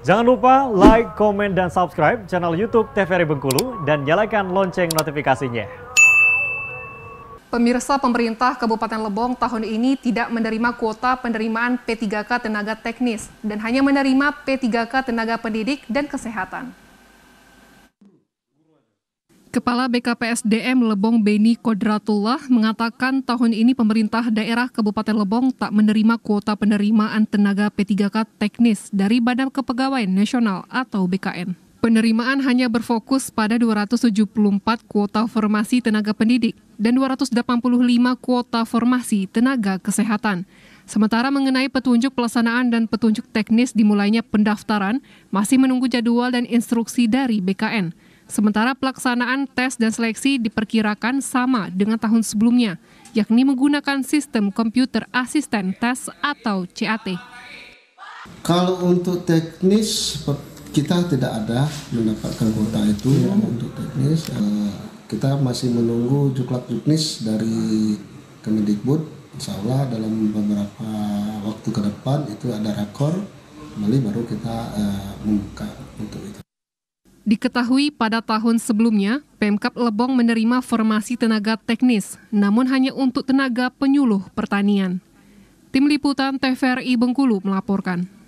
Jangan lupa like, komen, dan subscribe channel YouTube TVRI Bengkulu dan nyalakan lonceng notifikasinya. Pemirsa pemerintah Kabupaten Lebong tahun ini tidak menerima kuota penerimaan P3K tenaga teknis dan hanya menerima P3K tenaga pendidik dan kesehatan. Kepala BKPSDM Lebong Beni Kodratullah mengatakan tahun ini pemerintah daerah Kabupaten Lebong tak menerima kuota penerimaan tenaga P3K teknis dari Badan Kepegawaian Nasional atau BKN. Penerimaan hanya berfokus pada 274 kuota formasi tenaga pendidik dan 285 kuota formasi tenaga kesehatan. Sementara mengenai petunjuk pelaksanaan dan petunjuk teknis dimulainya pendaftaran, masih menunggu jadwal dan instruksi dari BKN. Sementara pelaksanaan tes dan seleksi diperkirakan sama dengan tahun sebelumnya, yakni menggunakan sistem komputer asisten tes atau CAT. Kalau untuk teknis kita tidak ada mendapatkan kuota itu ya, untuk teknis. Eh, kita masih menunggu juklak teknis dari Kemendikbud. Insya Allah dalam beberapa waktu ke depan itu ada rekor, kembali baru kita uh, membuka Diketahui pada tahun sebelumnya, Pemkap Lebong menerima formasi tenaga teknis, namun hanya untuk tenaga penyuluh pertanian. Tim Liputan TVRI Bengkulu melaporkan.